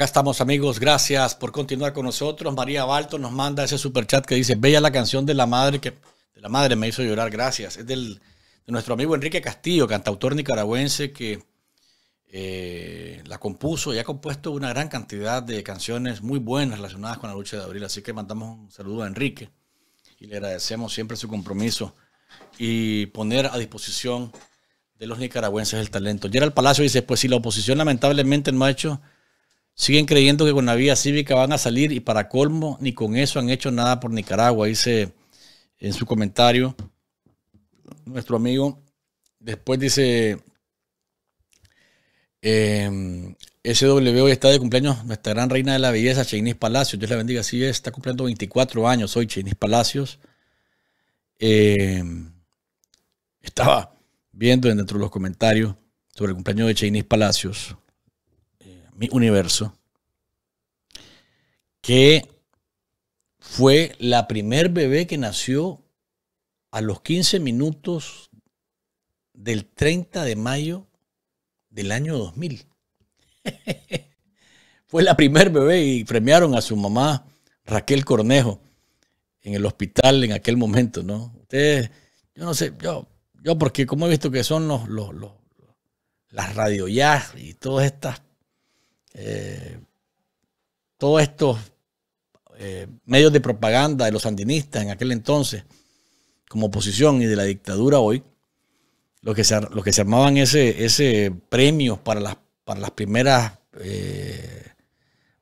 Acá estamos amigos, gracias por continuar con nosotros. María Balto nos manda ese superchat que dice, bella la canción de la madre que de la madre me hizo llorar, gracias. Es del, de nuestro amigo Enrique Castillo, cantautor nicaragüense que eh, la compuso y ha compuesto una gran cantidad de canciones muy buenas relacionadas con la lucha de abril. Así que mandamos un saludo a Enrique y le agradecemos siempre su compromiso y poner a disposición de los nicaragüenses el talento. el Palacio dice, pues si la oposición lamentablemente no ha hecho Siguen creyendo que con la vía cívica van a salir y para colmo, ni con eso han hecho nada por Nicaragua, dice en su comentario nuestro amigo. Después dice, eh, em, SW hoy está de cumpleaños nuestra gran reina de la belleza, Chainis Palacios. Dios la bendiga, sí, está cumpliendo 24 años hoy, Chainis Palacios. Em, estaba viendo dentro de los comentarios sobre el cumpleaños de Chainis Palacios mi universo, que fue la primer bebé que nació a los 15 minutos del 30 de mayo del año 2000. fue la primer bebé y premiaron a su mamá Raquel Cornejo en el hospital en aquel momento, ¿no? Ustedes, yo no sé, yo, yo porque como he visto que son los, los, los las y todas estas eh, todos estos eh, medios de propaganda de los sandinistas en aquel entonces, como oposición y de la dictadura hoy, los que se, que se armaban ese, ese premios para las, las primeras eh,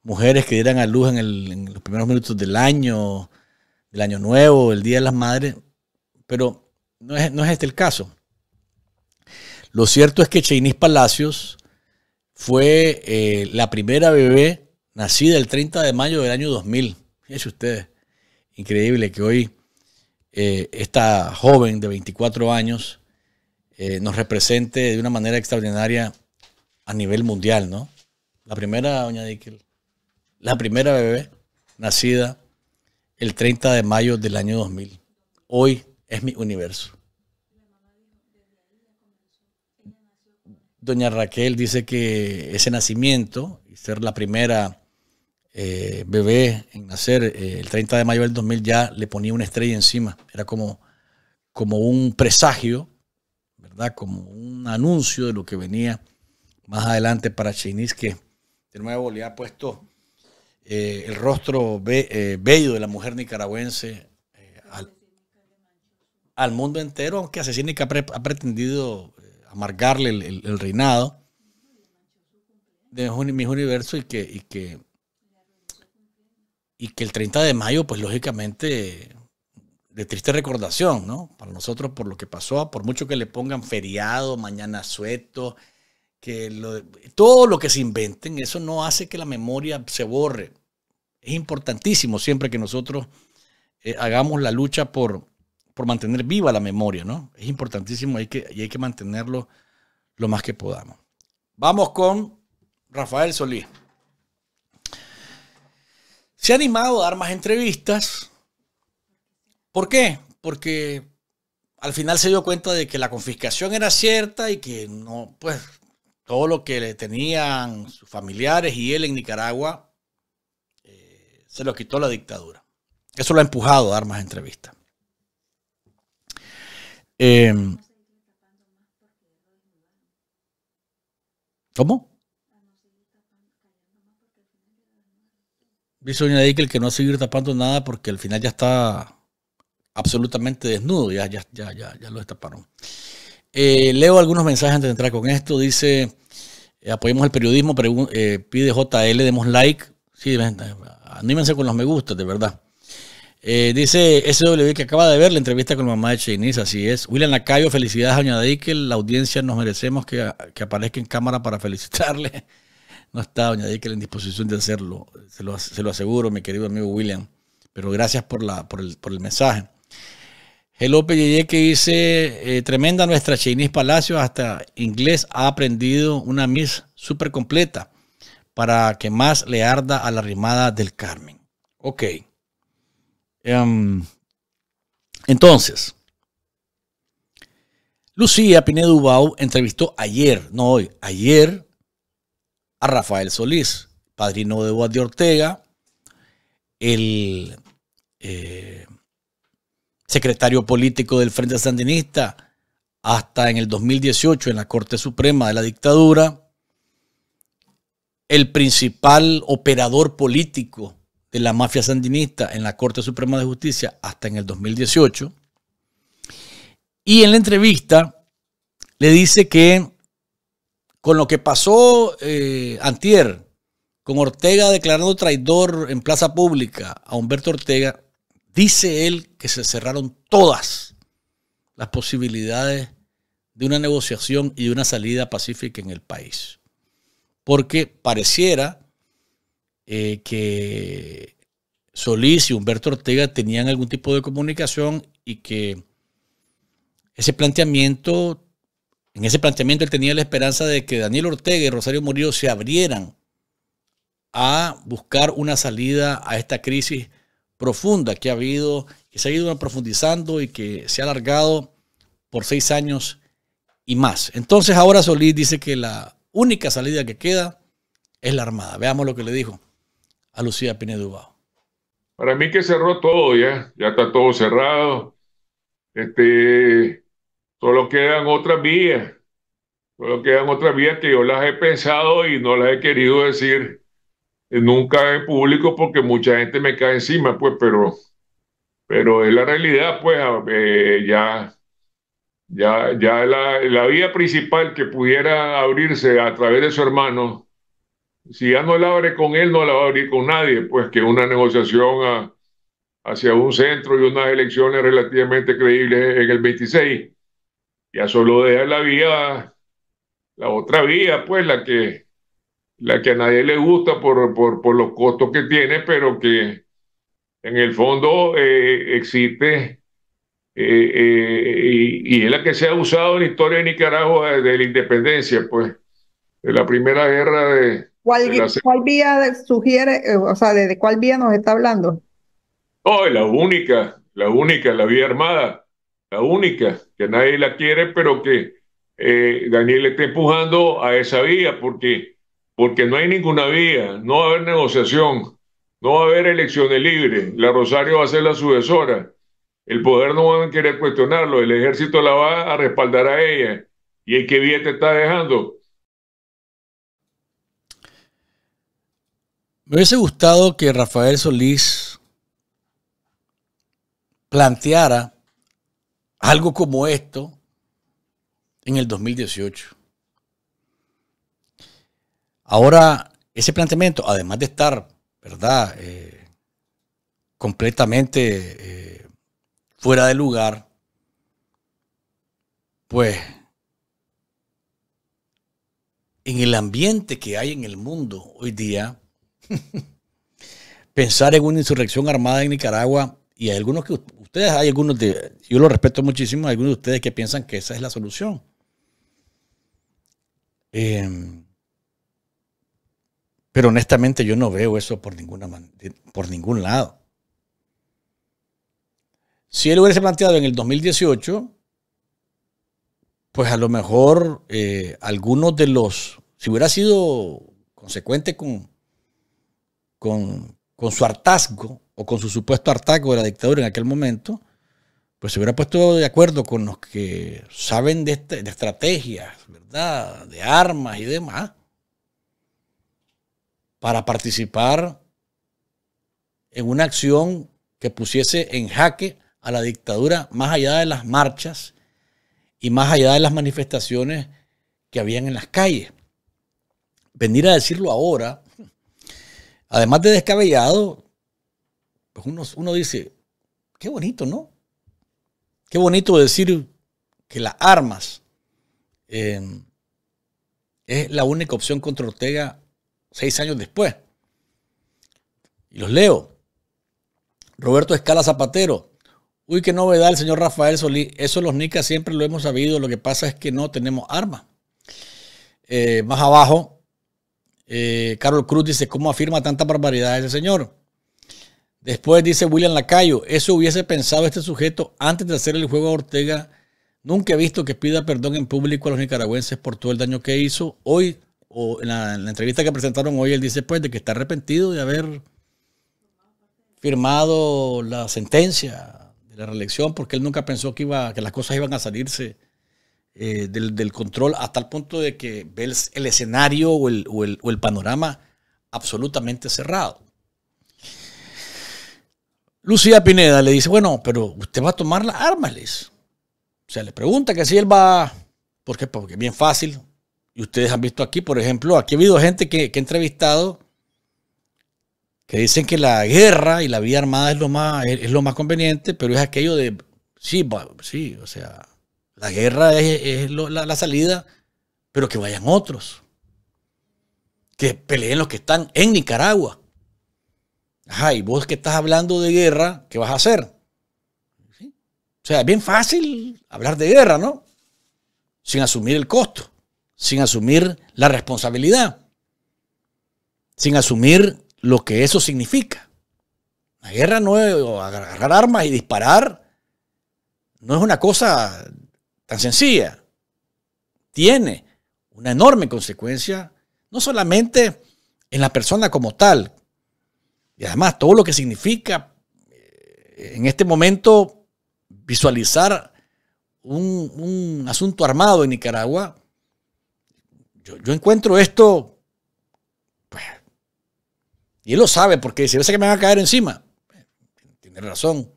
mujeres que dieran a luz en, los primeros minutos del año, del año nuevo, el Día de las Madres, pero no es, no es este el caso. Lo cierto es que Cheinís Palacios fue eh, la primera bebé nacida el 30 de mayo del año 2000. Fíjense ustedes, increíble que hoy eh, esta joven de 24 años eh, nos represente de una manera extraordinaria a nivel mundial, ¿no? La primera, doña Dickel, la primera bebé nacida el 30 de mayo del año 2000. Hoy es mi universo. doña Raquel dice que ese nacimiento y ser la primera eh, bebé en nacer eh, el 30 de mayo del 2000 ya le ponía una estrella encima. Era como, como un presagio, ¿verdad? Como un anuncio de lo que venía más adelante para Chinis, que de nuevo le ha puesto eh, el rostro bello de la mujer nicaragüense al, al, mundo entero, aunque Asesínica ha pretendido marcarle el, reinado de mis universo y que, y que el 30 de mayo, pues lógicamente, de triste recordación, ¿no? Para nosotros por lo que pasó, por mucho que le pongan feriado, mañana sueto, que todo lo que se inventen, eso no hace que la memoria se borre. Es importantísimo siempre que nosotros eh, hagamos la lucha por, por mantener viva la memoria, ¿no? Es importantísimo hay que, y hay que mantenerlo lo más que podamos. Vamos con Rafael Solís. Se ha animado a dar más entrevistas. ¿Por qué? Porque al final se dio cuenta de que la confiscación era cierta y que no, pues todo lo que le tenían sus familiares y él en Nicaragua eh, se lo quitó la dictadura. Eso lo ha empujado a dar más entrevistas. Eh, ¿Cómo? Dice Doña que el que no seguir tapando nada porque al final ya está absolutamente desnudo, ya, ya, ya, ya, lo destaparon. Eh, leo algunos mensajes antes de entrar con esto. Dice, eh, apoyemos el periodismo, eh, pide JL, demos like. Sí, anímense con los me gusta de verdad. Eh, dice SW que acaba de ver la entrevista con mamá de Cheniz, así es. William Lacayo, felicidades Doña La audiencia nos merecemos que, aparezca en cámara para felicitarle. No está Doña Dickel en disposición de hacerlo, se lo, aseguro, mi querido amigo William. Pero gracias por, la, por, el, por el mensaje. El Yeye que dice, eh, tremenda nuestra Cheniz Palacio, hasta inglés ha aprendido una miss súper completa para que más le arda a la rimada del Carmen. Ok. Em, entonces, Lucía Pinedo Ubau entrevistó ayer, no hoy, ayer a Rafael Solís, padrino de Boas de Ortega, el eh, secretario político del Frente Sandinista hasta en el 2018 en la Corte Suprema de la dictadura, el principal operador político de la mafia sandinista en la Corte Suprema de Justicia hasta en el 2018. Y en la entrevista le dice que con lo que pasó eh, antier, con Ortega declarando traidor en plaza pública a Humberto Ortega, dice él que se cerraron todas las posibilidades de una negociación y de una salida pacífica en el país. Porque pareciera eh, que Solís y Humberto Ortega tenían algún tipo de comunicación y que ese planteamiento, en ese planteamiento él tenía la esperanza de que Daniel Ortega y Rosario Murillo se abrieran a buscar una salida a esta crisis profunda que ha habido, que se ha ido profundizando y que se ha alargado por seis años y más. Entonces ahora Solís dice que la única salida que queda es la Armada. Veamos lo que le dijo a Lucía Pinedo Para mí que cerró todo ya, ya está todo cerrado. Este, solo quedan otras vías, solo quedan otras vías que yo las he pensado y no las he querido decir nunca en público porque mucha gente me cae encima, pues, pero, pero es la realidad, pues, eh, ya, ya, ya la, la vía principal que pudiera abrirse a través de su hermano si ya no la abre con él, no la va a abrir con nadie, pues que una negociación hacia un centro y unas elecciones relativamente creíbles en el 26, ya solo deja la vía, la otra vía, pues la que, la que a nadie le gusta por, por, por los costos que tiene, pero que en el fondo eh, existe eh, eh, y, y, es la que se ha usado en la historia de Nicaragua desde la independencia, pues, de la primera guerra de, ¿Cuál, vía sugiere, eh, o sea, de cuál vía nos está hablando? Oh, la única, la única, la vía armada, la única, que nadie la quiere, pero que eh, Daniel Daniel está empujando a esa vía, porque, porque no hay ninguna vía, no va a haber negociación, no va a haber elecciones libres, la Rosario va a ser la sucesora, el poder no va a querer cuestionarlo, el ejército la va a respaldar a ella, y en qué vía te está dejando Me hubiese gustado que Rafael Solís planteara algo como esto en el 2018. Ahora, ese planteamiento, además de estar, ¿verdad? Eh, completamente eh, fuera de lugar, pues en el ambiente que hay en el mundo hoy día, Pensar en una insurrección armada en Nicaragua, y hay algunos que ustedes, hay algunos de, yo lo respeto muchísimo, hay algunos de ustedes que piensan que esa es la solución. Em, pero honestamente yo no veo eso por, ninguna por ningún lado. Si él hubiese planteado en el 2018, pues a lo mejor eh, algunos de los, si hubiera sido consecuente con, con, su hartazgo o con su supuesto hartazgo de la dictadura en aquel momento, pues se hubiera puesto de acuerdo con los que saben este, de, estrategias, ¿verdad? De armas y demás, para participar en una acción que pusiese en jaque a la dictadura más allá de las marchas y más allá de las manifestaciones que habían en las calles. Venir a decirlo ahora, además de descabellado, pues uno, dice, qué bonito, ¿no? Qué bonito decir que las armas em, es la única opción contra Ortega seis años después. Y los leo. Roberto Escala Zapatero. Uy, qué novedad el señor Rafael Solís. Eso los nicas siempre lo hemos sabido. Lo que pasa es que no tenemos armas. Eh, más abajo, eh, Carol Cruz dice, ¿cómo afirma tanta barbaridad ese señor? Después dice William Lacayo, eso hubiese pensado este sujeto antes de hacer el juego a Ortega. Nunca he visto que pida perdón en público a los nicaragüenses por todo el daño que hizo. Hoy, o en la, entrevista que presentaron hoy, él dice pues de que está arrepentido de haber firmado la sentencia de la reelección porque él nunca pensó que, iba, que las cosas iban a salirse eh, del, control hasta tal punto de que ves el escenario o el, panorama absolutamente cerrado. Lucía Pineda le dice, bueno, pero usted va a tomar las armas, O sea, le pregunta que si él va, ¿por Porque es bien fácil. Y ustedes han visto aquí, por ejemplo, aquí ha habido gente que, que he entrevistado que dicen que la guerra y la vida armada es lo más, es lo más conveniente, pero es aquello de, sí, sí, o sea, la guerra es, la, salida, pero que vayan otros. Que peleen los que están en Nicaragua. Ajá, y vos que estás hablando de guerra, ¿qué vas a hacer? O sea, es bien fácil hablar de guerra, ¿no? Sin asumir el costo, sin asumir la responsabilidad, sin asumir lo que eso significa. La guerra no es agarrar armas y disparar, no es una cosa tan sencilla, tiene una enorme consecuencia, no solamente en la persona como tal, y además todo lo que significa eh, en este momento visualizar un, asunto armado en Nicaragua, yo, encuentro esto, pues, y él lo sabe porque dice, ves que me van a caer encima. Pues, tiene razón.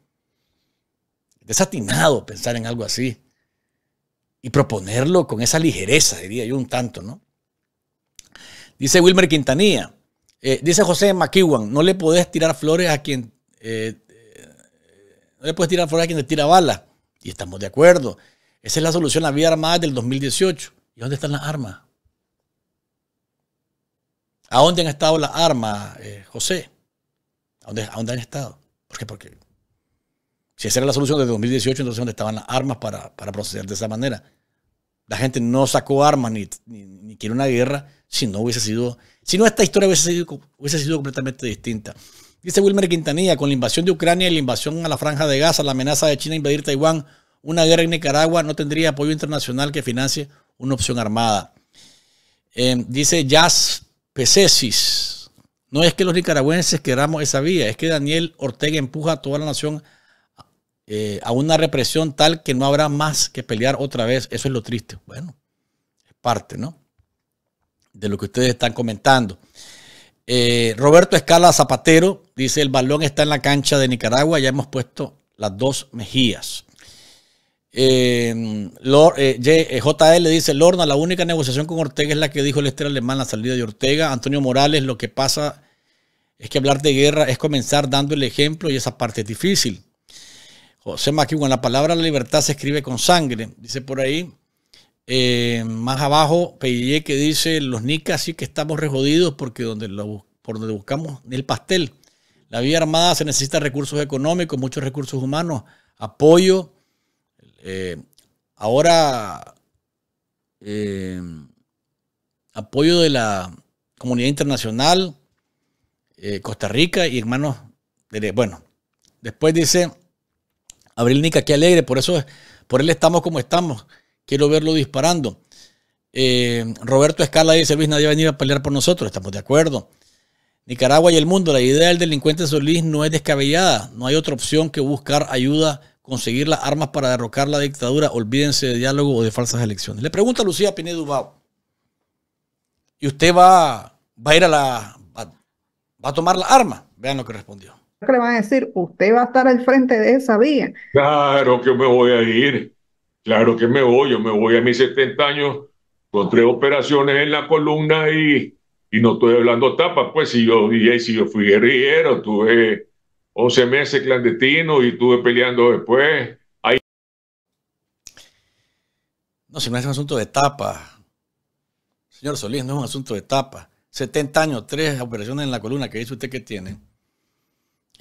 Desatinado pensar en algo así y proponerlo con esa ligereza, diría yo un tanto, ¿no? Dice Wilmer Quintanilla, eh, dice José McEwan, no le podés tirar flores a quien eh, eh, no le puedes tirar flores a quien te tira balas. Y estamos de acuerdo. Esa es la solución a la vida armada del 2018. ¿Y dónde están las armas? ¿A dónde han estado las armas, José? ¿A dónde, ¿A dónde han estado? ¿Por qué? Porque si esa era la solución de 2018, entonces ¿dónde estaban las armas para, para proceder de esa manera? La gente no sacó armas ni, quiere una guerra si no hubiese sido, si no esta historia hubiese sido, hubiese sido completamente distinta. Dice Wilmer Quintanilla, con la invasión de Ucrania y la invasión a la franja de Gaza, la amenaza de China a invadir Taiwán, una guerra en Nicaragua no tendría apoyo internacional que financie una opción armada. Eh, dice Jazz Pesesis, no es que los nicaragüenses queramos esa vía, es que Daniel Ortega empuja a toda la nación eh, a una represión tal que no habrá más que pelear otra vez. Eso es lo triste. Bueno, es parte, ¿no? De lo que ustedes están comentando. Eh, Roberto Escala Zapatero dice: el balón está en la cancha de Nicaragua, ya hemos puesto las dos mejillas. Eh, Lord, JL dice, Lorna, la única negociación con Ortega es la que dijo el Estrella Alemán, la salida de Ortega. Antonio Morales, lo que pasa es que hablar de guerra es comenzar dando el ejemplo y esa parte es difícil. José con la palabra la libertad se escribe con sangre, dice por ahí. Eh, más abajo, Pellé que dice, los nicas sí que estamos rejodidos porque donde lo, por donde buscamos el pastel. La vía armada se necesita recursos económicos, muchos recursos humanos, apoyo. Eh, ahora, eh, apoyo de la comunidad internacional, Costa Rica y hermanos, de, bueno, después dice, Abril Nica, qué alegre, por eso, por él estamos como estamos. Quiero verlo disparando. Eh, Roberto Escala dice, Luis, nadie va a venir a pelear por nosotros, estamos de acuerdo. Nicaragua y el mundo, la idea del delincuente Solís no es descabellada, no hay otra opción que buscar ayuda, conseguir las armas para derrocar la dictadura, olvídense de diálogo o de falsas elecciones. Le pregunta Lucía Pinedo Dubao, ¿y usted va, va a ir a la, va, va a tomar la arma? Vean lo que respondió que le van a decir, usted va a estar al frente de esa vía. Claro que me voy a ir, claro que me voy, yo me voy a mis 70 años con tres operaciones en la columna y, no estoy hablando tapas, pues si yo, y, si yo fui guerrillero, tuve 11 meses clandestino y estuve peleando después. Ahí... No, si no es un asunto de tapas señor Solís, no es un asunto de tapas 70 años, tres operaciones en la columna que dice usted que tiene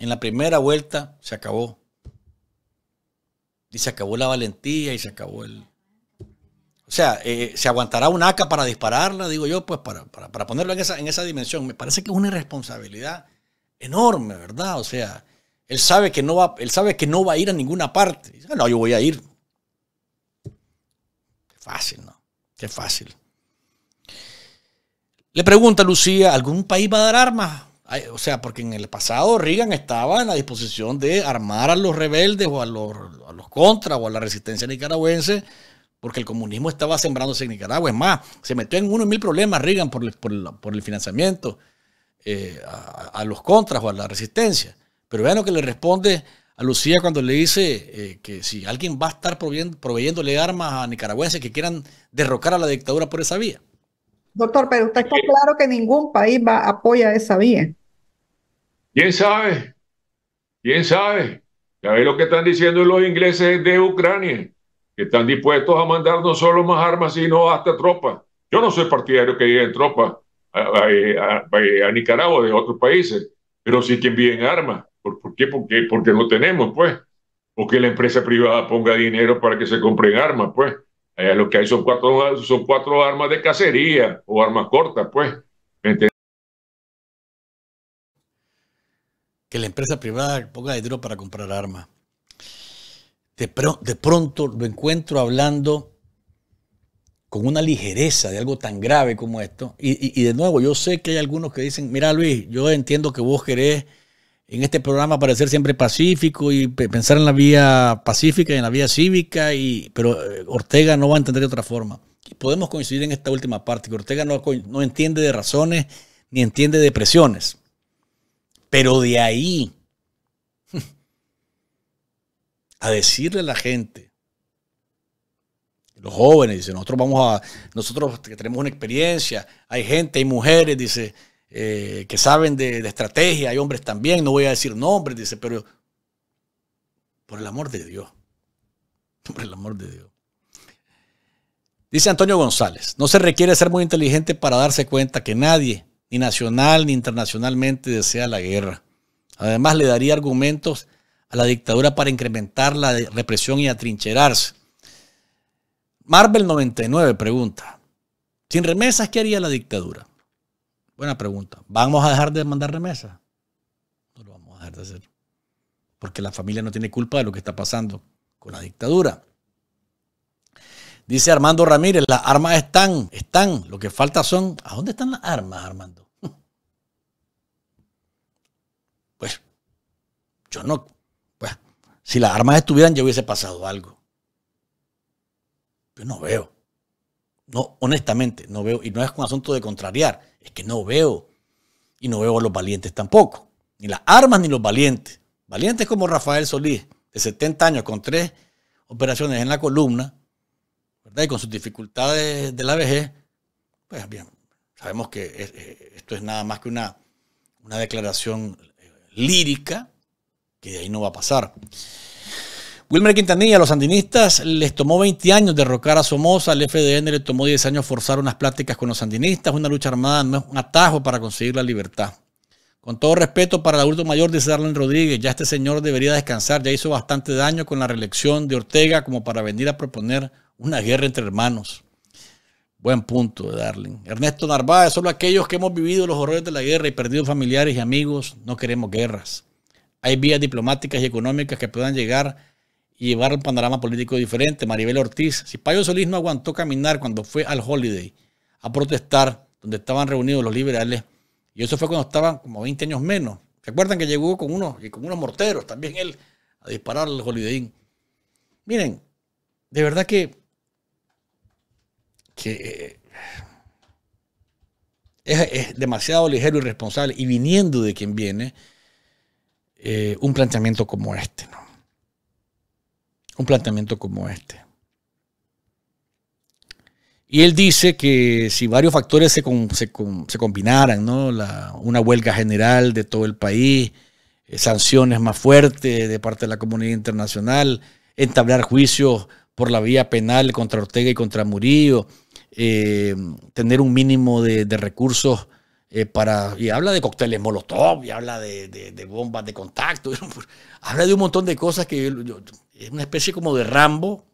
en la primera vuelta se acabó. Y se acabó la valentía y se acabó el... O sea, eh, se aguantará un ACA para dispararla, digo yo, pues para, para, para, ponerlo en esa, en esa dimensión. Me parece que es una irresponsabilidad enorme, ¿verdad? O sea, él sabe que no va, él sabe que no va a ir a ninguna parte. Ah, no, yo voy a ir. Qué fácil, ¿no? Qué fácil. Le pregunta Lucía, ¿algún país va a dar armas? o sea, porque en el pasado Reagan estaba en la disposición de armar a los rebeldes o a los, contras o a la resistencia nicaragüense porque el comunismo estaba sembrándose en Nicaragua. Es más, se metió en uno mil problemas Reagan por, el, financiamiento eh, a, los contras o a la resistencia. Pero vean lo que le responde a Lucía cuando le dice eh, que si alguien va a estar proveyéndole armas a nicaragüenses que quieran derrocar a la dictadura por esa vía. Doctor, pero usted está claro que ningún país va, a apoyar esa vía. ¿Quién sabe? ¿Quién sabe? Ya ve lo que están diciendo los ingleses de Ucrania, que están dispuestos a mandar no solo más armas, sino hasta tropas. Yo no soy partidario que lleguen tropas a, a, Nicaragua de otros países, pero sí que envíen armas. ¿Por, qué? Porque, porque no tenemos, pues. O que la empresa privada ponga dinero para que se compren armas, pues. Allá lo que hay son cuatro, son cuatro armas de cacería o armas cortas, pues. que la empresa privada ponga dinero para comprar armas. De, pronto lo encuentro hablando con una ligereza de algo tan grave como esto. Y, de nuevo, yo sé que hay algunos que dicen, mira Luis, yo entiendo que vos querés en este programa parecer siempre pacífico y pensar en la vía pacífica y en la vía cívica, y, pero eh, Ortega no va a entender de otra forma. podemos coincidir en esta última parte, que Ortega no, no entiende de razones ni entiende de presiones. Pero de ahí a decirle a la gente, los jóvenes, dice, nosotros vamos a, nosotros que tenemos una experiencia, hay gente, hay mujeres, dice, eh, que saben de, de, estrategia, hay hombres también, no voy a decir nombres, dice, pero por el amor de Dios, por el amor de Dios. Dice Antonio González, no se requiere ser muy inteligente para darse cuenta que nadie ni nacional ni internacionalmente desea la guerra. Además, le daría argumentos a la dictadura para incrementar la represión y atrincherarse. Marvel 99 pregunta, ¿sin remesas qué haría la dictadura? Buena pregunta. ¿Vamos a dejar de mandar remesas? No lo vamos a dejar de hacer. Porque la familia no tiene culpa de lo que está pasando con la dictadura. Dice Armando Ramírez, las armas están, están, lo que falta son... ¿A dónde están las armas, Armando? Pues, yo no... Pues, si las armas estuvieran ya hubiese pasado algo. Yo no veo. No, honestamente, no veo. Y no es un asunto de contrariar, es que no veo. Y no veo a los valientes tampoco. Ni las armas ni los valientes. Valientes como Rafael Solís, de 70 años, con tres operaciones en la columna, y con sus dificultades de la vejez, pues bien, sabemos que eh, esto es nada más que una, una declaración eh, lírica, que de ahí no va a pasar. Wilmer Quintanilla, a los sandinistas les tomó 20 años derrocar a Somoza, al FDN le tomó 10 años forzar unas pláticas con los sandinistas, una lucha armada no es un atajo para conseguir la libertad. Con todo respeto para el adulto mayor, dice Darlene Rodríguez, ya este señor debería descansar, ya hizo bastante daño con la reelección de Ortega como para venir a proponer una guerra entre hermanos. Buen punto, Darling. Ernesto Narváez, solo aquellos que hemos vivido los horrores de la guerra y perdido familiares y amigos, no queremos guerras. Hay vías diplomáticas y económicas que puedan llegar y llevar un panorama político diferente. Maribel Ortiz, si Payo Solís no aguantó caminar cuando fue al Holiday a protestar, donde estaban reunidos los liberales, y eso fue cuando estaban como 20 años menos. ¿Se acuerdan que llegó con unos, y con unos morteros también él a disparar al Holiday Miren, de verdad que que eh, es, demasiado ligero y responsable y viniendo de quien viene eh, un planteamiento como este, ¿no? Un planteamiento como este. Y él dice que si varios factores se, combinaran, ¿no? una huelga general de todo el país, eh, sanciones más fuertes de parte de la comunidad internacional, entablar juicios por la vía penal contra Ortega y contra Murillo, eh, tener un mínimo de, recursos eh, para... Y habla de cócteles Molotov, y habla de, bombas de contacto, pues, habla de un montón de cosas que es una especie como de Rambo,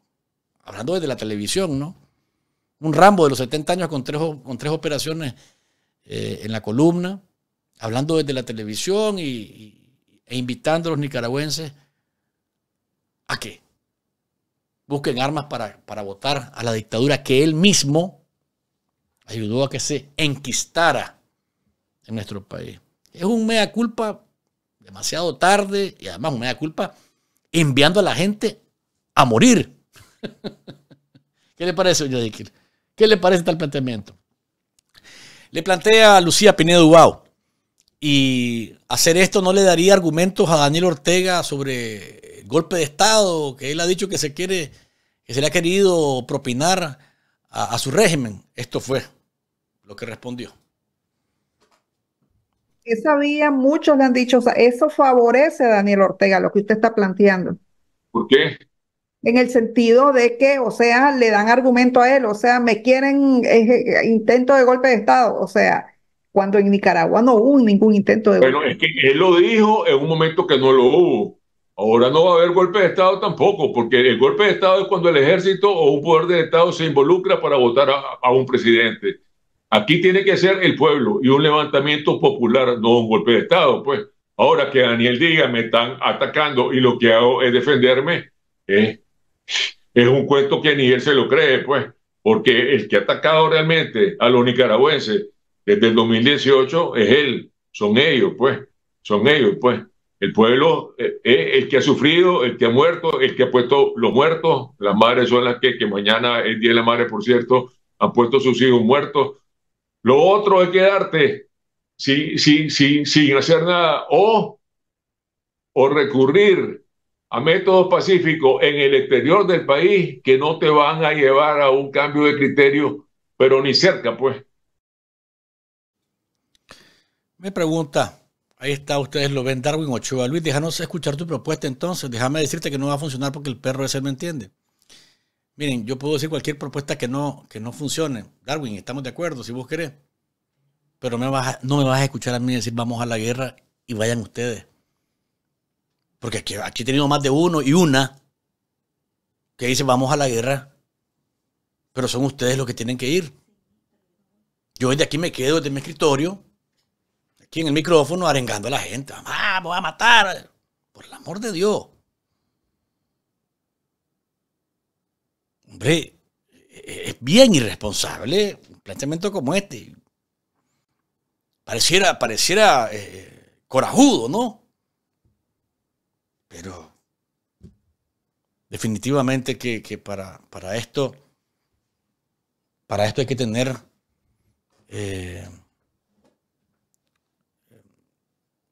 hablando desde la televisión, ¿no? Un Rambo de los 70 años con tres, con tres operaciones eh, en la columna, hablando desde la televisión y, e invitando a los nicaragüenses a qué? busquen armas para, votar a la dictadura que él mismo ayudó a que se enquistara en nuestro país. Es un mea culpa demasiado tarde y además un mea culpa enviando a la gente a morir. ¿Qué le parece, doña Dickel? ¿Qué le parece tal planteamiento? Le plantea a Lucía Pinedo Ubao y hacer esto no le daría argumentos a Daniel Ortega sobre golpe de Estado que él ha dicho que se quiere, que se le ha querido propinar a, su régimen. Esto fue lo que respondió. Esa vía, muchos le han dicho, o eso favorece a Daniel Ortega, lo que usted está planteando. ¿Por qué? en el sentido de que, o sea, le dan argumento a él, o sea, me quieren eh, intento de golpe de Estado, o sea, cuando en Nicaragua no hubo ningún intento de Pero es que él lo dijo en un momento que no lo hubo. Ahora no va a haber golpe de Estado tampoco, porque el golpe de Estado es cuando el ejército o un poder de Estado se involucra para votar a, un presidente. Aquí tiene que ser el pueblo y un levantamiento popular, no un golpe de Estado. Pues ahora que Daniel diga, me están atacando y lo que hago es defenderme, es un cuento que ni él se lo cree, pues, porque el que ha atacado realmente a los nicaragüenses desde el 2018 es él, son ellos, pues, son ellos, pues. El pueblo es eh, eh, el que ha sufrido, el que ha muerto, el que ha puesto los muertos. Las madres son las que, que mañana el Día de la Madre, por cierto, han puesto sus hijos muertos. Lo otro es quedarte sin hacer nada o, o recurrir a métodos pacíficos en el exterior del país que no te van a llevar a un cambio de criterio, pero ni cerca, pues. Me pregunta Ahí está, ustedes lo ven, Darwin Ochoa. Luis, déjanos escuchar tu propuesta entonces. Déjame decirte que no va a funcionar porque el perro ese me entiende. Miren, yo puedo decir cualquier propuesta que no, que no funcione. Darwin, estamos de acuerdo, si vos querés. Pero me vas no me vas a escuchar a mí decir vamos a la guerra y vayan ustedes. Porque aquí, aquí he tenido más de uno y una que dice vamos a la guerra. Pero son ustedes los que tienen que ir. Yo desde aquí me quedo desde mi escritorio aquí el micrófono arengando a la gente. vamos ah, a matar. Por el amor de Dios. Hombre, es bien irresponsable un planteamiento como este. Pareciera, pareciera eh, corajudo, ¿no? Pero definitivamente que, que para, para, esto, para esto hay que tener eh,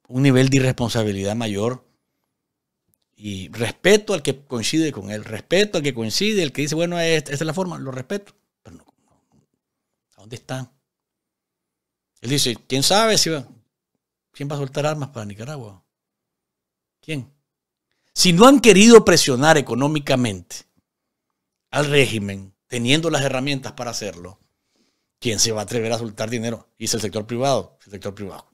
un nivel de irresponsabilidad mayor. Y respeto al que coincide con él, respeto al que coincide, el que dice, bueno, esta, es la forma, lo respeto. Pero no, ¿a dónde están? Él dice, ¿quién sabe si va? ¿Quién va a soltar armas para Nicaragua? ¿Quién? Si no han querido presionar económicamente al régimen, teniendo las herramientas para hacerlo, ¿quién se va a atrever a soltar dinero? Dice el sector privado, el sector privado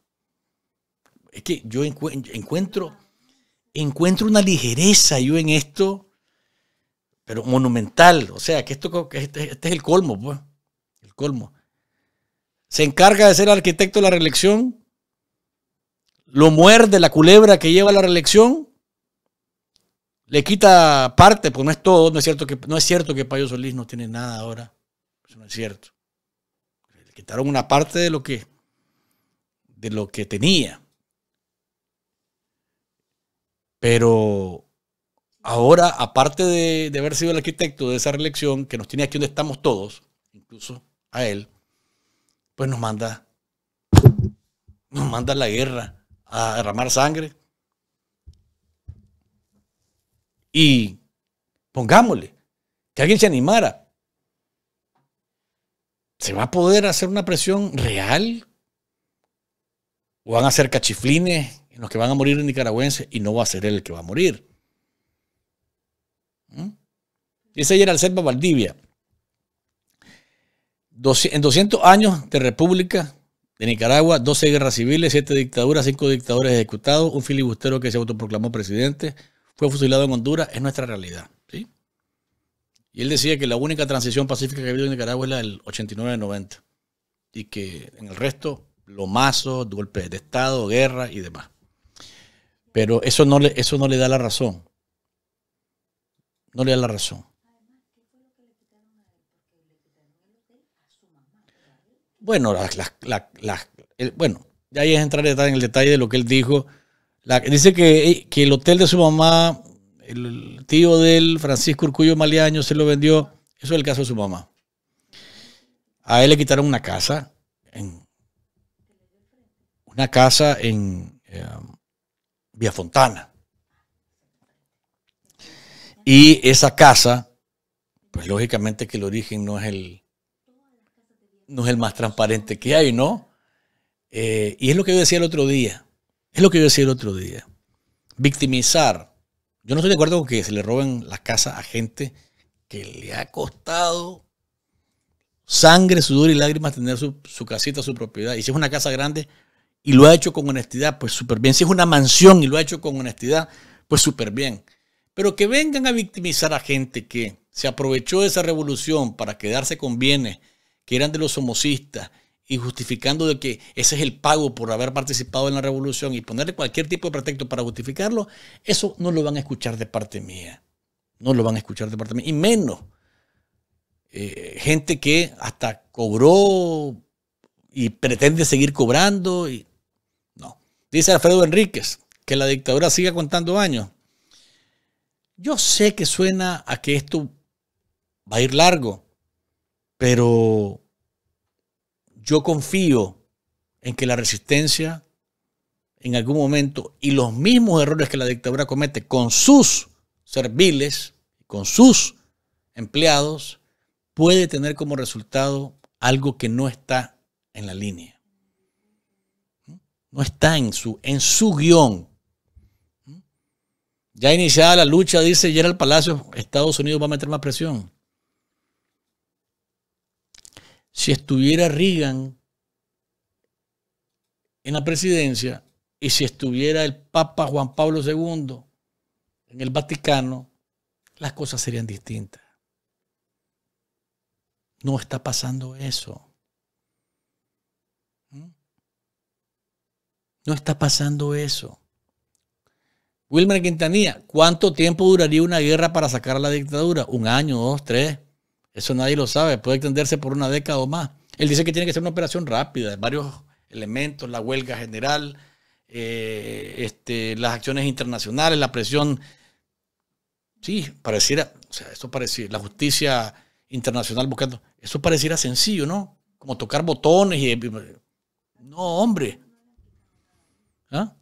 es que yo encuentro, encuentro una ligereza yo en esto, pero monumental. O sea, que esto que este, este, es el colmo, pues. El colmo. Se encarga de ser arquitecto de la reelección, lo muerde la culebra que lleva la reelección, le quita parte, pues no es todo, no es cierto que, no es cierto que Payo Solís no tiene nada ahora. Eso no es cierto. Le quitaron una parte de lo que de lo que tenía. Pero ahora, aparte de, haber sido el arquitecto de esa reelección, que nos tiene aquí donde estamos todos, incluso a él, pues nos manda, nos manda la guerra, a derramar sangre. Y pongámosle, que alguien se animara. ¿Se va a poder hacer una presión real? ¿O van a ser cachiflines en los que van a morir nicaragüenses y no va a ser él el que va a morir. ¿Mm? ese Dice el Alcerba Valdivia, en 200 años de república de Nicaragua, 12 guerras civiles, 7 dictaduras, 5 dictadores ejecutados, un filibustero que se autoproclamó presidente, fue fusilado en Honduras, es nuestra realidad. Y él decía que la única transición pacífica que ha habido en Nicaragua es la del 89-90 y que en el resto, lo mazo golpes de Estado, guerra y demás. Pero eso no le, eso no le da la razón. No le da la razón. Bueno, bueno, ya ahí es entrar en el detalle de lo que él dijo. dice eh, que, el hotel de su mamá, el tío del Francisco urcuyo Maliaño, se lo vendió. Eso es el caso de su mamá. A él le quitaron una casa en una casa en em, Vía Fontana. Y esa casa, pues lógicamente que el origen no es el, no es el más transparente que hay, ¿no? Eh, y es lo que yo decía el otro día. Es lo que yo decía el otro día. Victimizar. Yo no estoy de acuerdo con que se le roben las casas a gente que le ha costado sangre, sudor y lágrimas tener su, su casita, su propiedad. Y si es una casa grande, y lo ha hecho con honestidad, pues súper bien. Si es una mansión y lo ha hecho con honestidad, pues súper bien. Pero que vengan a victimizar a gente que se aprovechó de esa revolución para quedarse con bienes que eran de los somocistas y justificando de que ese es el pago por haber participado en la revolución y ponerle cualquier tipo de pretexto para justificarlo, eso no lo van a escuchar de parte mía. No lo van a escuchar de parte mía. Y menos eh, gente que hasta cobró y pretende seguir cobrando. Dice Alfredo Enríquez que la dictadura siga contando años. Yo sé que suena a que esto va a ir largo, pero yo confío en que la resistencia en algún momento y los mismos errores que la dictadura comete con sus serviles, con sus empleados, puede tener como resultado algo que no está en la línea. No está en su, en su guión. Ya iniciada la lucha, dice el palacio Estados Unidos va a meter más presión. Si estuviera Reagan en la presidencia y si estuviera el Papa Juan Pablo II en el Vaticano, las cosas serían distintas. No está pasando eso. No está pasando eso. Wilmer Quintanilla, ¿cuánto tiempo duraría una guerra para sacar a la dictadura? Un año, dos, tres. Eso nadie lo sabe. Puede extenderse por una década o más. Él dice que tiene que ser una operación rápida, varios elementos, la huelga general, eh, este, las acciones internacionales, la presión. Sí, pareciera, o sea, eso pareciera, la justicia internacional buscando, eso pareciera sencillo, ¿no? Como tocar botones y... No, hombre, ¿Ah?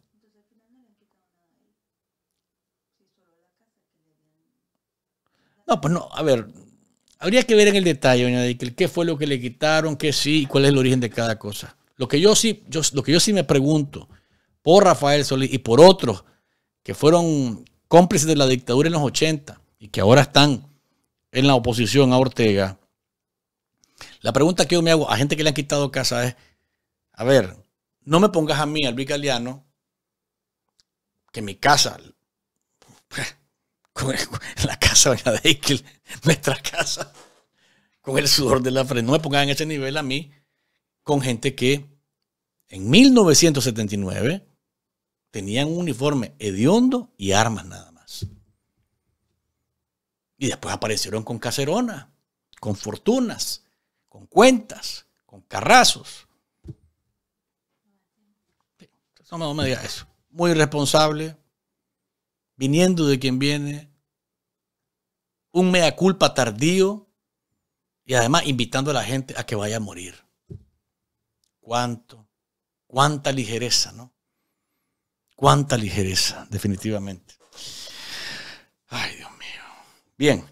No, pues no, a ver, habría que ver en el detalle, doña qué fue lo que le quitaron, qué sí y cuál es el origen de cada cosa. Lo que yo sí, yo, lo que yo sí me pregunto por Rafael Solís y por otros que fueron cómplices de la dictadura en los 80 y que ahora están en la oposición a Ortega. La pregunta que yo me hago a gente que le han quitado casa es, a ver, no me pongas a mí, al vicaliano, que mi casa, la casa de nuestra casa, con el sudor de la frente, no me pongas en ese nivel a mí, con gente que en 1979 tenían un uniforme hediondo y armas nada más. Y después aparecieron con caserona, con fortunas, con cuentas, con carrazos. No, me digas eso. Muy irresponsable, viniendo de quien viene, un mea culpa tardío y además invitando a la gente a que vaya a morir. Cuánto, cuánta ligereza, ¿no? Cuánta ligereza, definitivamente. Ay, Dios mío. Bien,